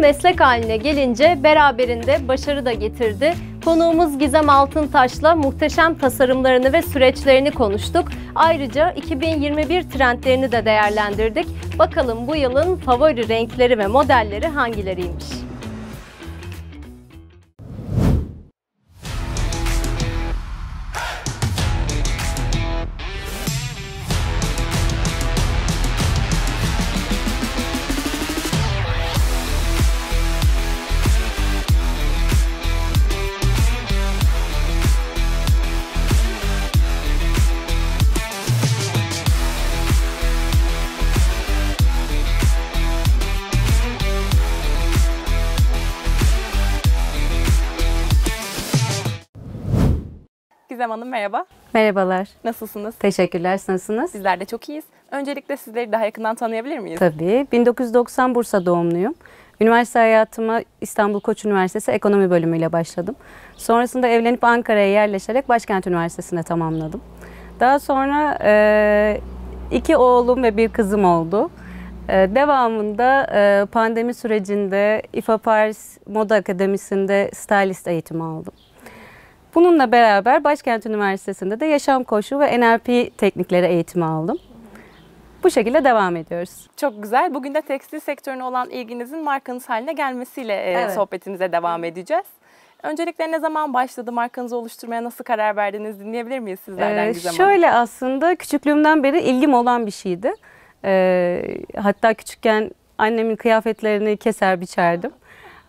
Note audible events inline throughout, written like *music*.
meslek haline gelince beraberinde başarı da getirdi. Konuğumuz Gizem Altıntaş'la muhteşem tasarımlarını ve süreçlerini konuştuk. Ayrıca 2021 trendlerini de değerlendirdik. Bakalım bu yılın favori renkleri ve modelleri hangileriymiş? Gizem Hanım merhaba. Merhabalar. Nasılsınız? Teşekkürler. Nasılsınız? Bizler de çok iyiyiz. Öncelikle sizleri daha yakından tanıyabilir miyiz? Tabii. 1990 Bursa doğumluyum. Üniversite hayatıma İstanbul Koç Üniversitesi Ekonomi bölümüyle başladım. Sonrasında evlenip Ankara'ya yerleşerek Başkent Üniversitesi'nde tamamladım. Daha sonra iki oğlum ve bir kızım oldu. Devamında pandemi sürecinde İFA Paris Moda Akademisi'nde stylist eğitimi aldım. Bununla beraber Başkent Üniversitesi'nde de yaşam koşu ve NLP teknikleri eğitimi aldım. Bu şekilde devam ediyoruz. Çok güzel. Bugün de tekstil sektörüne olan ilginizin markanız haline gelmesiyle e, evet. sohbetimize devam edeceğiz. Öncelikle ne zaman başladı, markanızı oluşturmaya nasıl karar verdiniz dinleyebilir miyiz sizlerden ee, Gizem Şöyle aslında küçüklüğümden beri ilgim olan bir şeydi. Ee, hatta küçükken annemin kıyafetlerini keser biçerdim.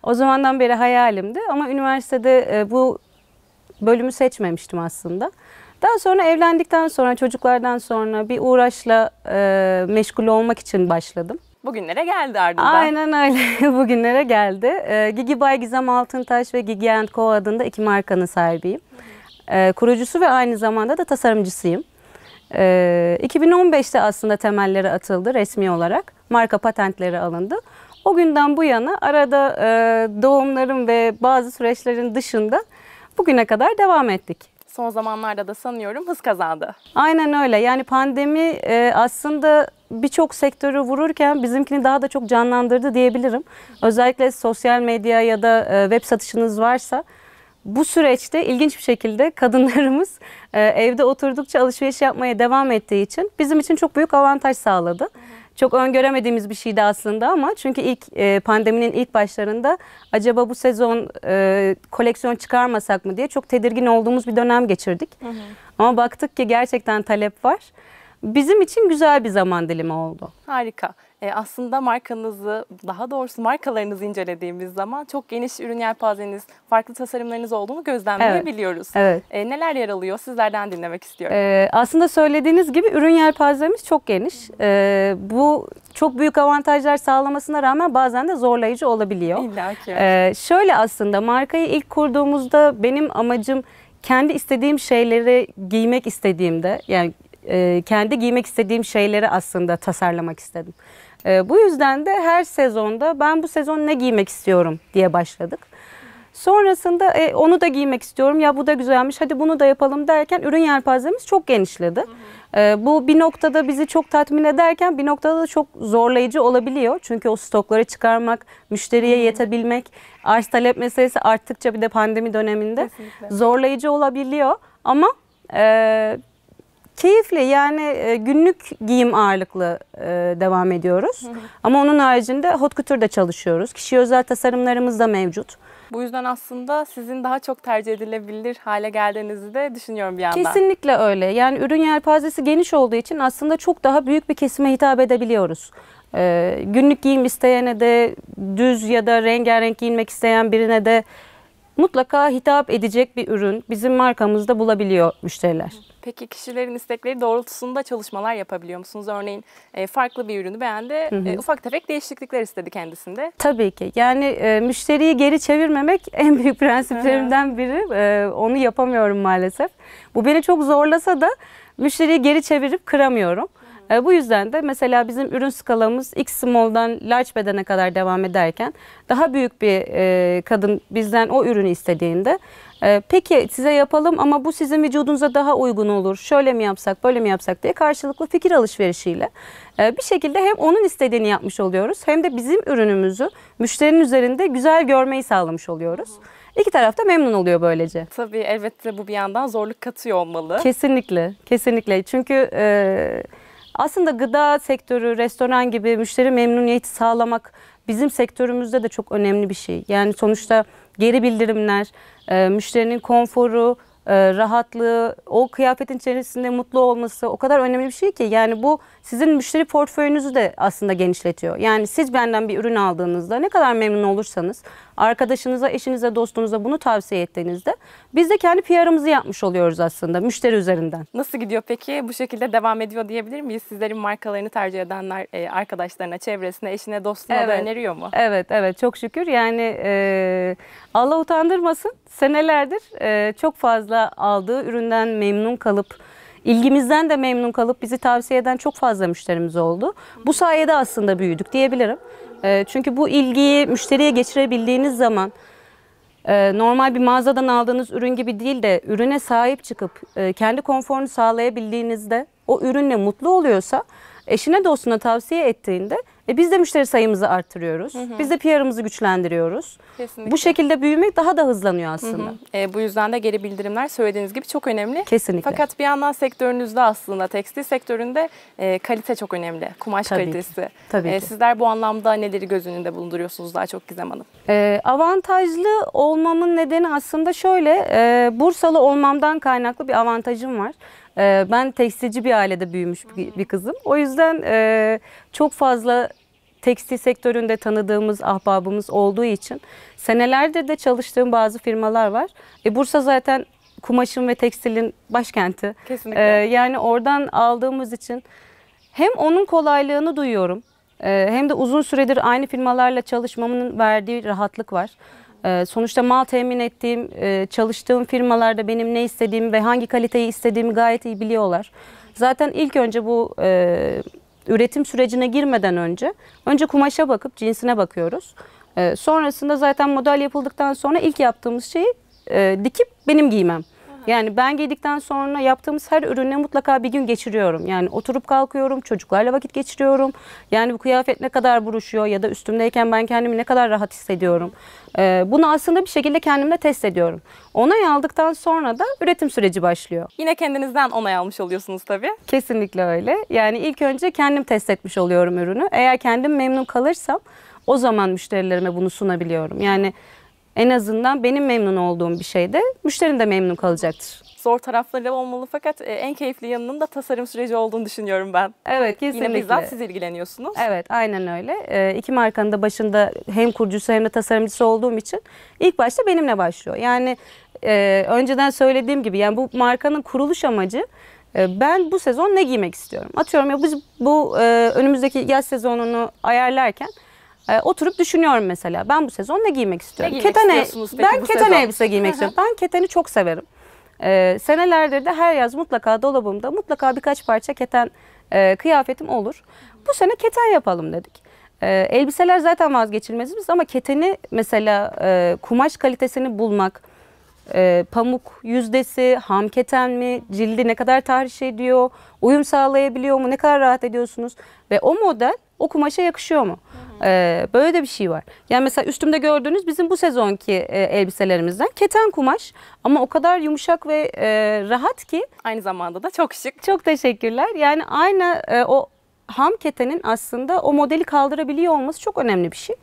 O zamandan beri hayalimdi ama üniversitede e, bu bölümü seçmemiştim aslında. Daha sonra evlendikten sonra, çocuklardan sonra bir uğraşla e, meşgul olmak için başladım. Bugünlere geldi ardından. Aynen öyle. *laughs* Bugünlere geldi. E, Gigi Bay Gizem Altıntaş ve Gigi Co adında iki markanın sahibiyim. E, kurucusu ve aynı zamanda da tasarımcısıyım. E, 2015'te aslında temelleri atıldı resmi olarak. Marka patentleri alındı. O günden bu yana arada e, doğumlarım ve bazı süreçlerin dışında bugüne kadar devam ettik son zamanlarda da sanıyorum hız kazandı. Aynen öyle. Yani pandemi e, aslında birçok sektörü vururken bizimkini daha da çok canlandırdı diyebilirim. Özellikle sosyal medya ya da e, web satışınız varsa bu süreçte ilginç bir şekilde kadınlarımız e, evde oturdukça alışveriş yapmaya devam ettiği için bizim için çok büyük avantaj sağladı. Hı çok öngöremediğimiz bir şeydi aslında ama çünkü ilk e, pandeminin ilk başlarında acaba bu sezon e, koleksiyon çıkarmasak mı diye çok tedirgin olduğumuz bir dönem geçirdik. Hı hı. Ama baktık ki gerçekten talep var bizim için güzel bir zaman dilimi oldu. Harika. E, aslında markanızı, daha doğrusu markalarınızı incelediğimiz zaman çok geniş ürün yelpazeniz, farklı tasarımlarınız olduğunu gözlemleyebiliyoruz. Evet. evet. E, neler yer alıyor? Sizlerden dinlemek istiyorum. E, aslında söylediğiniz gibi ürün yelpazemiz çok geniş. E, bu çok büyük avantajlar sağlamasına rağmen bazen de zorlayıcı olabiliyor. İlla ki. E, şöyle aslında markayı ilk kurduğumuzda benim amacım kendi istediğim şeyleri giymek istediğimde yani e, kendi giymek istediğim şeyleri aslında tasarlamak istedim. E, bu yüzden de her sezonda ben bu sezon ne giymek istiyorum diye başladık. Sonrasında e, onu da giymek istiyorum ya bu da güzelmiş hadi bunu da yapalım derken ürün yelpazemiz çok genişledi. Hı hı. E, bu bir noktada bizi çok tatmin ederken bir noktada da çok zorlayıcı olabiliyor. Çünkü o stokları çıkarmak, müşteriye hı hı. yetebilmek, arz talep meselesi arttıkça bir de pandemi döneminde Kesinlikle. zorlayıcı olabiliyor. Ama e, Keyifli yani e, günlük giyim ağırlıklı e, devam ediyoruz. Ama onun haricinde hot couture'da çalışıyoruz. Kişi özel tasarımlarımız da mevcut. Bu yüzden aslında sizin daha çok tercih edilebilir hale geldiğinizi de düşünüyorum bir yandan. Kesinlikle öyle. Yani ürün yelpazesi geniş olduğu için aslında çok daha büyük bir kesime hitap edebiliyoruz. Ee, günlük giyim isteyene de düz ya da rengarenk giyinmek isteyen birine de mutlaka hitap edecek bir ürün bizim markamızda bulabiliyor müşteriler. Peki kişilerin istekleri doğrultusunda çalışmalar yapabiliyor musunuz? Örneğin e, farklı bir ürünü beğendi, hı hı. E, ufak tefek değişiklikler istedi kendisinde. Tabii ki. Yani e, müşteriyi geri çevirmemek *laughs* en büyük prensiplerimden biri. E, onu yapamıyorum maalesef. Bu beni çok zorlasa da müşteriyi geri çevirip kıramıyorum. E, bu yüzden de mesela bizim ürün skalamız X small'dan large bedene kadar devam ederken daha büyük bir e, kadın bizden o ürünü istediğinde e, peki size yapalım ama bu sizin vücudunuza daha uygun olur. Şöyle mi yapsak, böyle mi yapsak diye karşılıklı fikir alışverişiyle bir şekilde hem onun istediğini yapmış oluyoruz hem de bizim ürünümüzü müşterinin üzerinde güzel görmeyi sağlamış oluyoruz. İki taraf da memnun oluyor böylece. Tabii elbette bu bir yandan zorluk katıyor olmalı. Kesinlikle, kesinlikle. Çünkü e, aslında gıda sektörü, restoran gibi müşteri memnuniyeti sağlamak bizim sektörümüzde de çok önemli bir şey. Yani sonuçta geri bildirimler, e, müşterinin konforu, e, rahatlığı, o kıyafetin içerisinde mutlu olması o kadar önemli bir şey ki. Yani bu sizin müşteri portföyünüzü de aslında genişletiyor. Yani siz benden bir ürün aldığınızda ne kadar memnun olursanız arkadaşınıza, eşinize, dostunuza bunu tavsiye ettiğinizde biz de kendi PR'ımızı yapmış oluyoruz aslında müşteri üzerinden. Nasıl gidiyor peki? Bu şekilde devam ediyor diyebilir miyiz? Sizlerin markalarını tercih edenler e, arkadaşlarına, çevresine, eşine, dostuna evet. da öneriyor mu? Evet, evet. Çok şükür. Yani e, Allah utandırmasın. Senelerdir e, çok fazla aldığı üründen memnun kalıp ilgimizden de memnun kalıp bizi tavsiye eden çok fazla müşterimiz oldu. Bu sayede aslında büyüdük diyebilirim. Ee, çünkü bu ilgiyi müşteriye geçirebildiğiniz zaman e, normal bir mağazadan aldığınız ürün gibi değil de ürüne sahip çıkıp e, kendi konforunu sağlayabildiğinizde o ürünle mutlu oluyorsa eşine dostuna tavsiye ettiğinde e biz de müşteri sayımızı arttırıyoruz. Hı hı. Biz de PR'ımızı güçlendiriyoruz. Kesinlikle. Bu şekilde büyümek daha da hızlanıyor aslında. Hı hı. E, bu yüzden de geri bildirimler söylediğiniz gibi çok önemli. Kesinlikle. Fakat bir yandan sektörünüzde aslında tekstil sektöründe e, kalite çok önemli. Kumaş Tabii kalitesi. Ki. Tabii e, ki. Sizler bu anlamda neleri göz önünde bulunduruyorsunuz daha çok Gizem Hanım? E, avantajlı olmamın nedeni aslında şöyle. E, Bursalı olmamdan kaynaklı bir avantajım var. E, ben tekstilci bir ailede büyümüş bir kızım. O yüzden e, çok fazla tekstil sektöründe tanıdığımız ahbabımız olduğu için senelerdir de çalıştığım bazı firmalar var. E, Bursa zaten kumaşın ve tekstilin başkenti. Kesinlikle. E, yani oradan aldığımız için hem onun kolaylığını duyuyorum e, hem de uzun süredir aynı firmalarla çalışmamın verdiği rahatlık var. E, sonuçta mal temin ettiğim, e, çalıştığım firmalarda benim ne istediğimi ve hangi kaliteyi istediğimi gayet iyi biliyorlar. Zaten ilk önce bu e, üretim sürecine girmeden önce önce kumaşa bakıp cinsine bakıyoruz. Ee, sonrasında zaten model yapıldıktan sonra ilk yaptığımız şey dikip benim giymem. Yani ben giydikten sonra yaptığımız her ürüne mutlaka bir gün geçiriyorum. Yani oturup kalkıyorum, çocuklarla vakit geçiriyorum. Yani bu kıyafet ne kadar buruşuyor ya da üstümdeyken ben kendimi ne kadar rahat hissediyorum. Ee, bunu aslında bir şekilde kendimle test ediyorum. Onay aldıktan sonra da üretim süreci başlıyor. Yine kendinizden onay almış oluyorsunuz tabii. Kesinlikle öyle. Yani ilk önce kendim test etmiş oluyorum ürünü. Eğer kendim memnun kalırsam o zaman müşterilerime bunu sunabiliyorum. Yani en azından benim memnun olduğum bir şeyde müşterim de memnun kalacaktır. Zor tarafları da olmalı fakat e, en keyifli yanının da tasarım süreci olduğunu düşünüyorum ben. Evet kesinlikle. Yine bizzat siz ilgileniyorsunuz. Evet aynen öyle. E, iki markanın da başında hem kurucusu hem de tasarımcısı olduğum için ilk başta benimle başlıyor. Yani e, önceden söylediğim gibi yani bu markanın kuruluş amacı ben bu sezon ne giymek istiyorum? Atıyorum ya biz bu önümüzdeki yaz sezonunu ayarlarken e, oturup düşünüyorum mesela. Ben bu sezon ne giymek istiyorum? Ne keten istiyorsunuz peki Ben bu keten sezon? elbise giymek istiyorum. *laughs* Ben keteni çok severim. E, senelerdir de her yaz mutlaka dolabımda mutlaka birkaç parça keten e, kıyafetim olur. Bu sene keten yapalım dedik. E, elbiseler zaten vazgeçilmezimiz ama keteni mesela e, kumaş kalitesini bulmak, e, pamuk yüzdesi, ham keten mi, cildi ne kadar tahriş ediyor, uyum sağlayabiliyor mu, ne kadar rahat ediyorsunuz ve o model o kumaşa yakışıyor mu? Ee, böyle de bir şey var. Yani mesela üstümde gördüğünüz bizim bu sezonki e, elbiselerimizden keten kumaş ama o kadar yumuşak ve e, rahat ki. Aynı zamanda da çok şık. Çok teşekkürler. Yani aynı e, o ham ketenin aslında o modeli kaldırabiliyor olması çok önemli bir şey.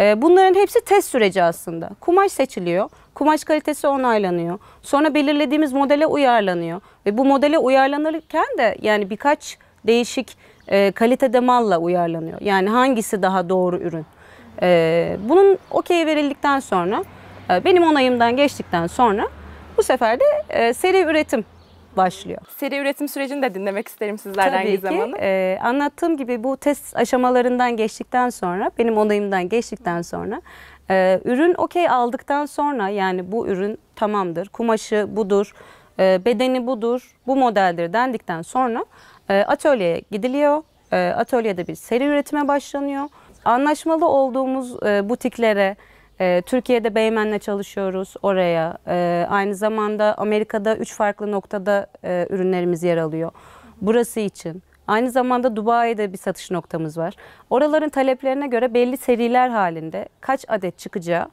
E, bunların hepsi test süreci aslında. Kumaş seçiliyor. Kumaş kalitesi onaylanıyor. Sonra belirlediğimiz modele uyarlanıyor. Ve bu modele uyarlanırken de yani birkaç değişik e, kalitede malla uyarlanıyor. Yani hangisi daha doğru ürün? E, bunun okey verildikten sonra, e, benim onayımdan geçtikten sonra bu sefer de e, seri üretim başlıyor. Seri üretim sürecini de dinlemek isterim sizlerden Tabii Gizem Tabii ki. E, anlattığım gibi bu test aşamalarından geçtikten sonra, benim onayımdan geçtikten sonra e, ürün okey aldıktan sonra yani bu ürün tamamdır, kumaşı budur, e, bedeni budur, bu modeldir dendikten sonra ee, atölyeye gidiliyor. Ee, atölyede bir seri üretime başlanıyor. Anlaşmalı olduğumuz e, butiklere, e, Türkiye'de Beymen'le çalışıyoruz oraya. Ee, aynı zamanda Amerika'da üç farklı noktada e, ürünlerimiz yer alıyor. Burası için. Aynı zamanda Dubai'de bir satış noktamız var. Oraların taleplerine göre belli seriler halinde kaç adet çıkacağı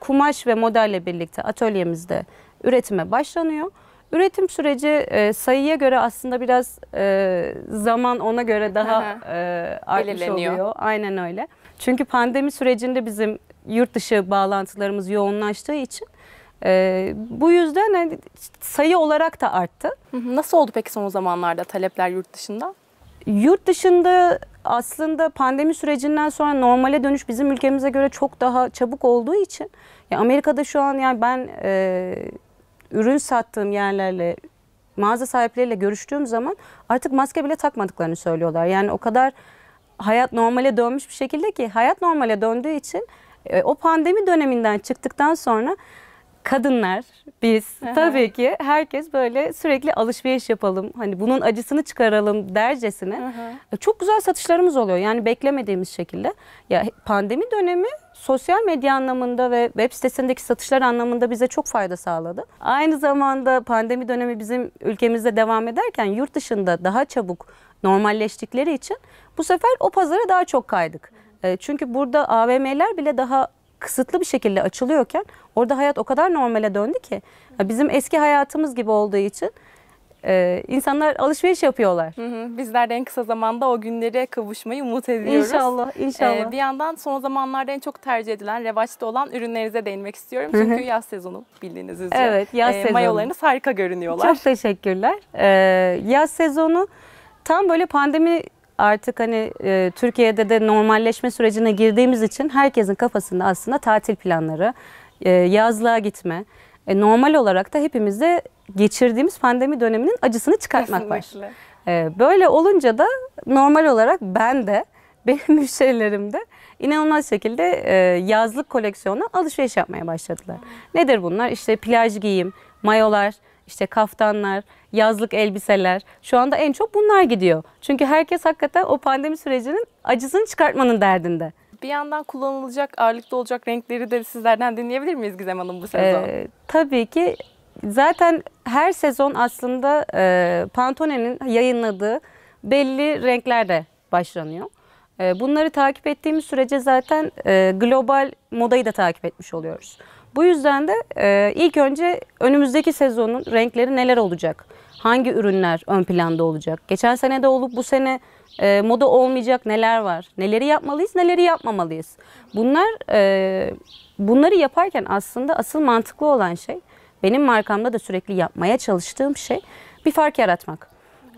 kumaş ve modelle birlikte atölyemizde üretime başlanıyor. Üretim süreci e, sayıya göre aslında biraz e, zaman ona göre daha e, artmış oluyor. Aynen öyle. Çünkü pandemi sürecinde bizim yurt dışı bağlantılarımız yoğunlaştığı için ee, bu yüzden hani sayı olarak da arttı. Nasıl oldu peki son zamanlarda talepler yurt dışında? Yurt dışında aslında pandemi sürecinden sonra normale dönüş bizim ülkemize göre çok daha çabuk olduğu için ya Amerika'da şu an yani ben e, ürün sattığım yerlerle mağaza sahipleriyle görüştüğüm zaman artık maske bile takmadıklarını söylüyorlar. Yani o kadar hayat normale dönmüş bir şekilde ki hayat normale döndüğü için e, o pandemi döneminden çıktıktan sonra kadınlar biz tabii ki herkes böyle sürekli alışveriş yapalım. Hani bunun acısını çıkaralım dercesine. E, çok güzel satışlarımız oluyor. Yani beklemediğimiz şekilde. Ya pandemi dönemi sosyal medya anlamında ve web sitesindeki satışlar anlamında bize çok fayda sağladı. Aynı zamanda pandemi dönemi bizim ülkemizde devam ederken yurt dışında daha çabuk normalleştikleri için bu sefer o pazara daha çok kaydık. E, çünkü burada AVM'ler bile daha kısıtlı bir şekilde açılıyorken Orada hayat o kadar normale döndü ki. Bizim eski hayatımız gibi olduğu için e, insanlar alışveriş yapıyorlar. Hı hı. Bizler de en kısa zamanda o günlere kavuşmayı umut ediyoruz. İnşallah, e, inşallah. Ee, bir yandan son zamanlarda en çok tercih edilen, revaçta olan ürünlerinize değinmek istiyorum. Çünkü hı hı. yaz sezonu bildiğiniz üzere. Evet, yaz ee, sezonu. Mayolarınız harika görünüyorlar. Çok teşekkürler. Ee, yaz sezonu tam böyle pandemi artık hani e, Türkiye'de de normalleşme sürecine girdiğimiz için herkesin kafasında aslında tatil planları, e, yazlığa gitme. E, normal olarak da hepimizde geçirdiğimiz pandemi döneminin acısını çıkartmak Kesinlikle. var. E, böyle olunca da normal olarak ben de *laughs* benim müşterilerim de inanılmaz şekilde yazlık koleksiyonla alışveriş yapmaya başladılar. Nedir bunlar? İşte plaj giyim, mayolar, işte kaftanlar, yazlık elbiseler. Şu anda en çok bunlar gidiyor. Çünkü herkes hakikaten o pandemi sürecinin acısını çıkartmanın derdinde. Bir yandan kullanılacak, ağırlıklı olacak renkleri de sizlerden dinleyebilir miyiz Gizem Hanım bu sezon? Ee, tabii ki. Zaten her sezon aslında e, Pantone'nin yayınladığı belli renklerde başlanıyor. E, bunları takip ettiğimiz sürece zaten e, global modayı da takip etmiş oluyoruz. Bu yüzden de e, ilk önce önümüzdeki sezonun renkleri neler olacak? Hangi ürünler ön planda olacak? Geçen sene de olup bu sene e, moda olmayacak neler var? Neleri yapmalıyız, neleri yapmamalıyız? Bunlar e, bunları yaparken aslında asıl mantıklı olan şey benim markamda da sürekli yapmaya çalıştığım şey bir fark yaratmak.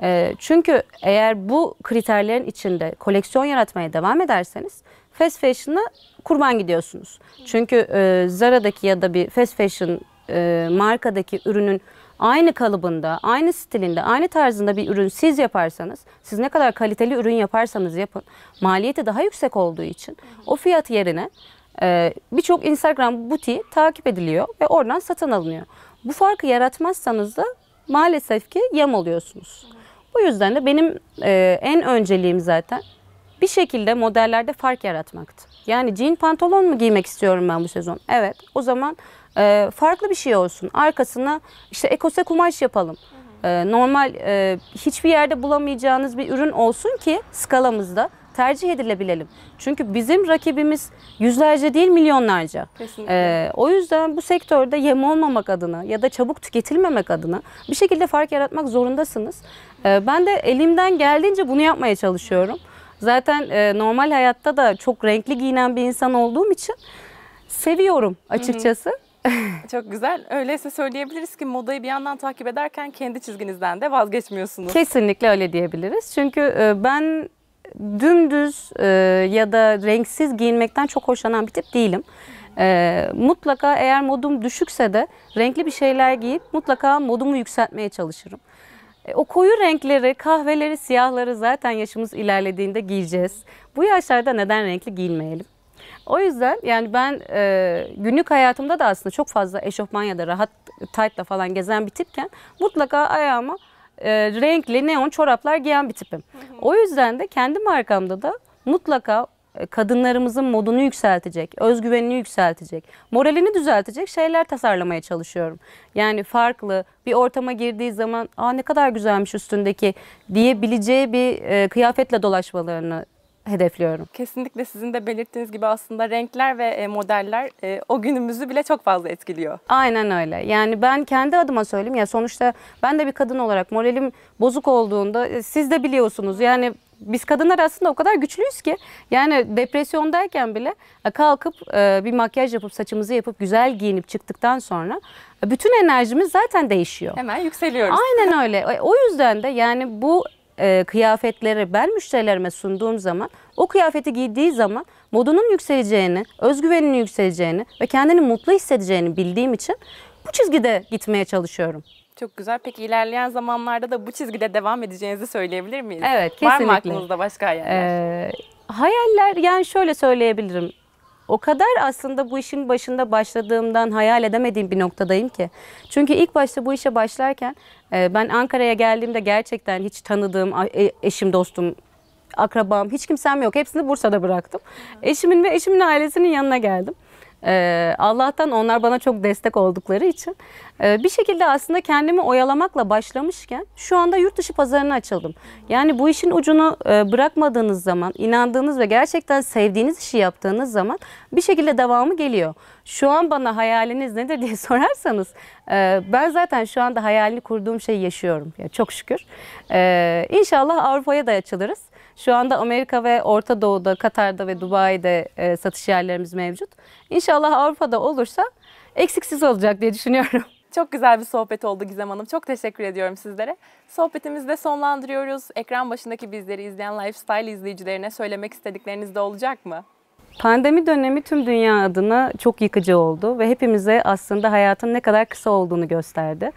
E, çünkü eğer bu kriterlerin içinde koleksiyon yaratmaya devam ederseniz fast fashion'a kurban gidiyorsunuz. Çünkü e, Zara'daki ya da bir fast fashion e, markadaki ürünün aynı kalıbında, aynı stilinde, aynı tarzında bir ürün siz yaparsanız, siz ne kadar kaliteli ürün yaparsanız yapın, maliyeti daha yüksek olduğu için o fiyat yerine e, birçok Instagram butiği takip ediliyor ve oradan satın alınıyor. Bu farkı yaratmazsanız da maalesef ki yem oluyorsunuz. Bu yüzden de benim e, en önceliğim zaten bir şekilde modellerde fark yaratmaktı. Yani jean pantolon mu giymek istiyorum ben bu sezon? Evet. O zaman e, farklı bir şey olsun. Arkasına işte ekose kumaş yapalım. E, normal e, hiçbir yerde bulamayacağınız bir ürün olsun ki skalamızda tercih edilebilelim. Çünkü bizim rakibimiz yüzlerce değil milyonlarca. Kesinlikle. Ee, o yüzden bu sektörde yem olmamak adına ya da çabuk tüketilmemek adına bir şekilde fark yaratmak zorundasınız. Ee, ben de elimden geldiğince bunu yapmaya çalışıyorum. Zaten e, normal hayatta da çok renkli giyinen bir insan olduğum için seviyorum açıkçası. Hı hı. *laughs* Çok güzel. Öyleyse söyleyebiliriz ki modayı bir yandan takip ederken kendi çizginizden de vazgeçmiyorsunuz. Kesinlikle öyle diyebiliriz. Çünkü e, ben dümdüz e, ya da renksiz giyinmekten çok hoşlanan bir tip değilim. E, mutlaka eğer modum düşükse de renkli bir şeyler giyip mutlaka modumu yükseltmeye çalışırım. o koyu renkleri, kahveleri, siyahları zaten yaşımız ilerlediğinde giyeceğiz. Bu yaşlarda neden renkli giyinmeyelim? O yüzden yani ben e, günlük hayatımda da aslında çok fazla eşofman ya da rahat tight'la falan gezen bir tipken mutlaka ayağıma e, renkli neon çoraplar giyen bir tipim. Hı hı. O yüzden de kendi markamda da mutlaka e, kadınlarımızın modunu yükseltecek, özgüvenini yükseltecek, moralini düzeltecek şeyler tasarlamaya çalışıyorum. Yani farklı bir ortama girdiği zaman "Aa ne kadar güzelmiş üstündeki" diyebileceği bir e, kıyafetle dolaşmalarını hedefliyorum. Kesinlikle sizin de belirttiğiniz gibi aslında renkler ve e, modeller e, o günümüzü bile çok fazla etkiliyor. Aynen öyle. Yani ben kendi adıma söyleyeyim ya sonuçta ben de bir kadın olarak moralim bozuk olduğunda e, siz de biliyorsunuz yani biz kadınlar aslında o kadar güçlüyüz ki yani depresyondayken bile kalkıp bir makyaj yapıp saçımızı yapıp güzel giyinip çıktıktan sonra bütün enerjimiz zaten değişiyor. Hemen yükseliyoruz. Aynen *laughs* öyle. O yüzden de yani bu e, kıyafetleri ben müşterilerime sunduğum zaman o kıyafeti giydiği zaman modunun yükseleceğini, özgüveninin yükseleceğini ve kendini mutlu hissedeceğini bildiğim için bu çizgide gitmeye çalışıyorum. Çok güzel. Peki ilerleyen zamanlarda da bu çizgide devam edeceğinizi söyleyebilir miyiz? Evet, kesinlikle. Var mı aklınızda başka hayaller? Ee, hayaller yani şöyle söyleyebilirim. O kadar aslında bu işin başında başladığımdan hayal edemediğim bir noktadayım ki. Çünkü ilk başta bu işe başlarken ee, ben Ankara'ya geldiğimde gerçekten hiç tanıdığım e, eşim, dostum, akrabam, hiç kimsem yok. Hepsini Bursa'da bıraktım. Eşimin ve eşimin ailesinin yanına geldim. Ee, Allah'tan onlar bana çok destek oldukları için ee, bir şekilde aslında kendimi oyalamakla başlamışken şu anda yurt dışı pazarına açıldım. Yani bu işin ucunu e, bırakmadığınız zaman, inandığınız ve gerçekten sevdiğiniz işi yaptığınız zaman bir şekilde devamı geliyor. Şu an bana hayaliniz nedir diye *laughs* sorarsanız e, ben zaten şu anda hayalini kurduğum şeyi yaşıyorum. Ya çok şükür. E, inşallah Avrupa'ya da açılırız. Şu anda Amerika ve Orta Doğu'da, Katar'da ve Dubai'de e, satış yerlerimiz mevcut. İnşallah Avrupa'da olursa eksiksiz olacak diye düşünüyorum. *laughs* Çok güzel bir sohbet oldu Gizem Hanım. Çok teşekkür ediyorum sizlere. Sohbetimizi de sonlandırıyoruz. Ekran başındaki bizleri izleyen lifestyle izleyicilerine söylemek istedikleriniz de olacak mı? Pandemi dönemi tüm dünya adına çok yıkıcı oldu ve hepimize aslında hayatın ne kadar kısa olduğunu gösterdi.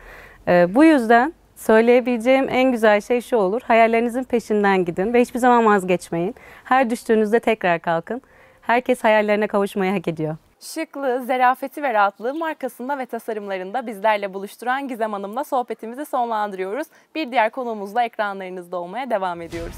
E, bu yüzden Söyleyebileceğim en güzel şey şu olur. Hayallerinizin peşinden gidin ve hiçbir zaman vazgeçmeyin. Her düştüğünüzde tekrar kalkın. Herkes hayallerine kavuşmayı hak ediyor. Şıklığı, zerafeti ve rahatlığı markasında ve tasarımlarında bizlerle buluşturan Gizem Hanım'la sohbetimizi sonlandırıyoruz. Bir diğer konuğumuzla ekranlarınızda olmaya devam ediyoruz.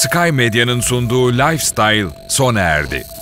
Sky Medya'nın sunduğu Lifestyle sona erdi.